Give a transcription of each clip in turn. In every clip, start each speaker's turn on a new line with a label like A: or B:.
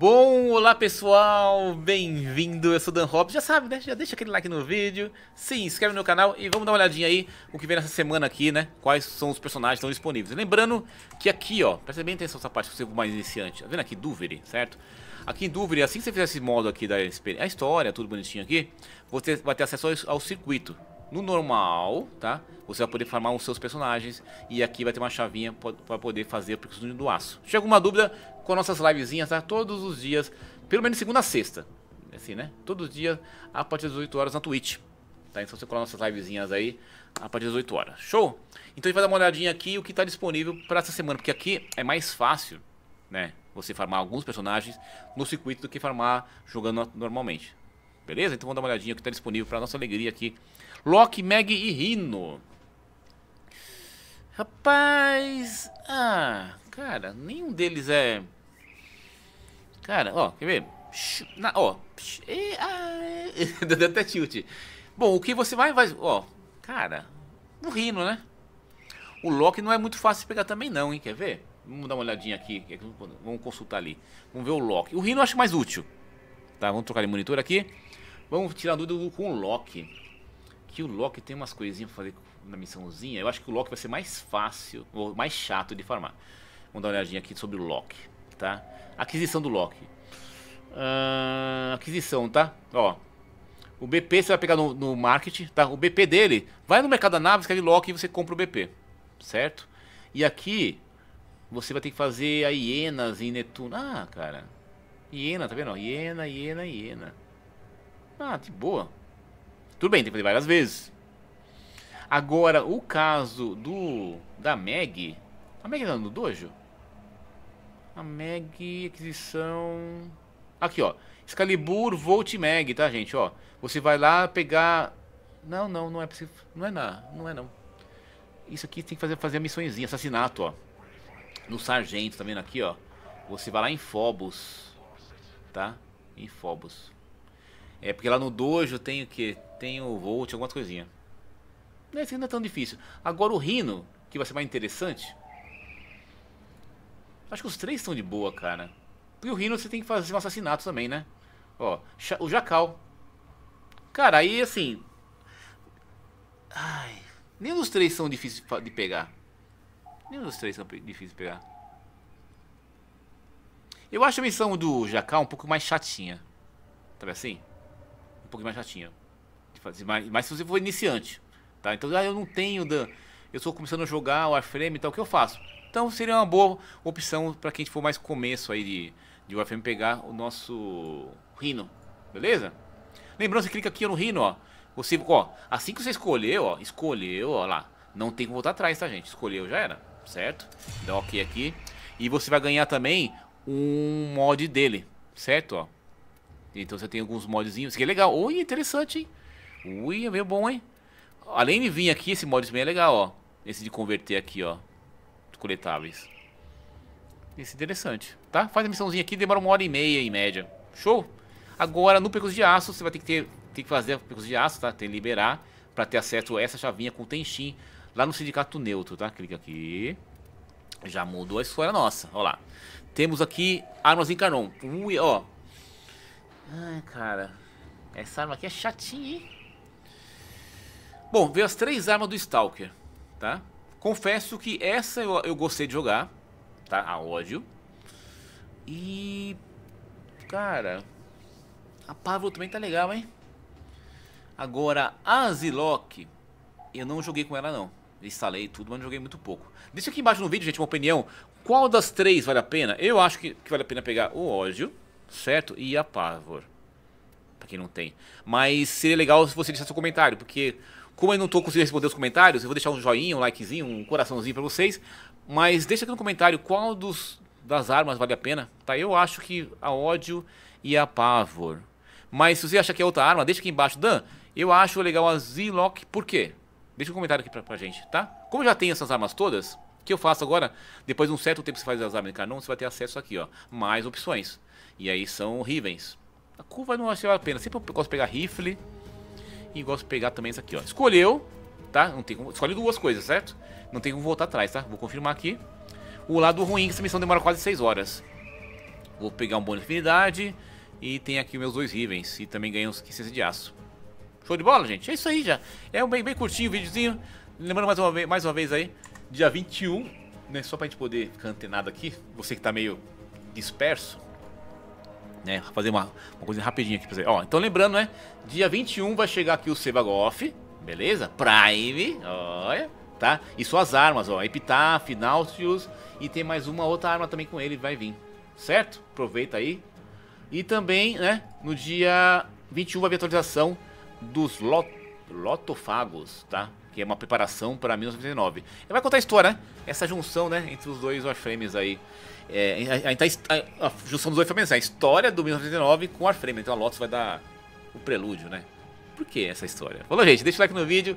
A: Bom, olá pessoal, bem-vindo, eu sou Dan Hobbs, já sabe, né? Já deixa aquele like no vídeo, se inscreve no canal e vamos dar uma olhadinha aí o que vem nessa semana aqui, né? Quais são os personagens que estão disponíveis. Lembrando que aqui, ó, presta bem atenção essa parte, você é mais iniciante, tá vendo aqui, Duvere, certo? Aqui em Duvere, assim que você fizer esse modo aqui da a história, tudo bonitinho aqui, você vai ter acesso ao circuito, no normal, tá? Você vai poder farmar os seus personagens e aqui vai ter uma chavinha para poder fazer o percussão do aço. Chega alguma dúvida com nossas livezinhas, tá? Todos os dias, pelo menos segunda a sexta, assim, né? Todos os dias a partir das 8 horas na Twitch. Tá? Então você coloca nossas livezinhas aí a partir das 8 horas. Show? Então a gente vai dar uma olhadinha aqui o que está disponível para essa semana, porque aqui é mais fácil, né? Você farmar alguns personagens no circuito do que farmar jogando normalmente. Beleza? Então vamos dar uma olhadinha que está disponível para nossa alegria aqui. Loki, Meg e Rino. Rapaz... Ah, cara, nenhum deles é... Cara, ó, quer ver? Na, ó, e, ah, deu até tilt. Bom, o que você vai, vai... Ó, cara, o Rino, né? O Loki não é muito fácil de pegar também não, hein? Quer ver? Vamos dar uma olhadinha aqui. É vamos consultar ali. Vamos ver o Loki. O Rino eu acho mais útil. Tá, vamos trocar de monitor aqui. Vamos tirar dúvida com o Loki. Que o Loki tem umas coisinhas pra fazer na missãozinha. Eu acho que o Loki vai ser mais fácil, ou mais chato de farmar. Vamos dar uma olhadinha aqui sobre o Loki, tá? Aquisição do Loki. Uh, aquisição, tá? Ó. O BP você vai pegar no, no market, tá? O BP dele, vai no mercado da nave, escreve Loki e você compra o BP, certo? E aqui, você vai ter que fazer a hienas em Netuno. Ah, cara. Hiena, tá vendo? Hiena, hiena, hiena. Ah, de boa. Tudo bem, tem que fazer várias vezes. Agora, o caso do da Meg. A Meg tá no dojo? A Meg, aquisição... Aqui, ó. Excalibur Volt Meg, tá, gente? Ó, você vai lá pegar... Não, não, não é possível. Não é nada. Não é não. Isso aqui tem que fazer, fazer a missõezinha. Assassinato, ó. No sargento, tá vendo aqui, ó. Você vai lá em Phobos. Tá? Em Phobos. É porque lá no dojo tem o que? Tem o Volt, algumas coisinhas. Não, é assim, não é tão difícil. Agora o Rino, que vai ser mais interessante. Acho que os três estão de boa, cara. Porque o Rino você tem que fazer um assassinato também, né? Ó, o Jacal. Cara, aí assim. Ai. Nenhum dos três são difíceis de pegar. Nenhum dos três são difíceis de pegar. Eu acho a missão do Jacal um pouco mais chatinha. Tá assim? um pouquinho mais já tinha mas se você for iniciante, tá? Então, ah, eu não tenho, da, eu estou começando a jogar o Warframe e tal, o que eu faço? Então seria uma boa opção para quem for mais começo aí de, de Warframe pegar o nosso Rhino, beleza? Lembrando, você clica aqui no Rhino, ó. Você, ó, assim que você escolheu, ó, escolheu, ó lá. Não tem que voltar atrás, tá, gente? Escolheu, já era, certo? Dá ok aqui. E você vai ganhar também um mod dele, certo? Ó, então você tem alguns modezinhos, que é legal. Ui, interessante, hein? Ui, é meio bom, hein? Além de vir aqui, esse mod também é legal, ó. Esse de converter aqui, ó. Coletáveis. Esse é interessante, tá? Faz a missãozinha aqui, demora uma hora e meia em média. Show? Agora, no Percurso de Aço, você vai ter que, ter, ter que fazer o Percurso de Aço, tá? Tem que liberar para ter acesso a essa chavinha com o Tenshin lá no Sindicato Neutro, tá? Clica aqui. Já mudou a história nossa, ó lá. Temos aqui Armas Encarnon. Ui, ó. Ai, cara. Essa arma aqui é chatinha, hein? Bom, veio as três armas do Stalker, tá? Confesso que essa eu, eu gostei de jogar, tá? A ódio. E... Cara... A Pavel também tá legal, hein? Agora, a Zilok, eu não joguei com ela não. Instalei tudo, mas joguei muito pouco. Deixa aqui embaixo no vídeo, gente, uma opinião. Qual das três vale a pena? Eu acho que, que vale a pena pegar o ódio certo? E a pavor. Pra quem não tem. Mas seria legal se você deixasse seu comentário, porque como eu não tô conseguindo responder os comentários, eu vou deixar um joinha, um likezinho, um coraçãozinho para vocês. Mas deixa aqui no comentário qual dos, das armas vale a pena, tá? Eu acho que a ódio e a pavor. Mas se você achar que é outra arma, deixa aqui embaixo. Dan, eu acho legal a Z-Lock, por quê? Deixa um comentário aqui pra, pra gente, tá? Como já tem essas armas todas, que eu faço agora? Depois de um certo tempo que você faz o exame de Canon, você vai ter acesso aqui, ó, mais opções. E aí são rivens. A curva não achei a pena. Sempre eu gosto de pegar rifle e gosto de pegar também isso aqui, ó. Escolheu, tá? Não tem como... Escolhe duas coisas, certo? Não tem como voltar atrás, tá? Vou confirmar aqui. O lado ruim é que essa missão demora quase 6 horas. Vou pegar um bônus de afinidade e tem aqui meus dois rivens e também ganho uns 15 de aço. Show de bola, gente? É isso aí já. É um bem, bem curtinho o videozinho. Lembrando mais uma, vez, mais uma vez aí, Dia 21, né, só pra gente poder ficar antenado aqui, você que tá meio disperso, né, fazer uma, uma coisa rapidinha aqui pra você. Ó, então lembrando, né, dia 21 vai chegar aqui o Seba beleza? Prime, olha, tá? E suas armas, ó, Epitaph, Nautilus e tem mais uma outra arma também com ele, vai vir, certo? Aproveita aí. E também, né, no dia 21 vai vir a atualização dos lot, lotofagos, tá? que é uma preparação para 1989. Ele vai contar a história, né? Essa junção, né, entre os dois Warframes aí. É, a, a, a, a, junção dos dois Warframes, é a história do 1989 com o Warframe. Então a Lotus vai dar o prelúdio, né? Por que essa história? Falou, gente, deixa o like no vídeo.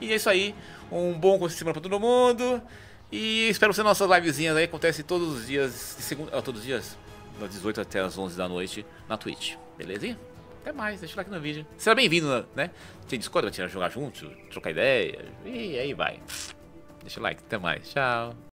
A: E é isso aí. Um bom começo de semana para todo mundo. E espero você nas nossas livezinhas aí. Acontece todos os dias, de segunda, ah, todos os dias, das 18 até as 11 da noite na Twitch. Belezinha? Até mais, deixa o like no vídeo. seja bem-vindo, né? Tem Discord tirar jogar junto, trocar ideia. E aí vai. Deixa o like, até mais. Tchau.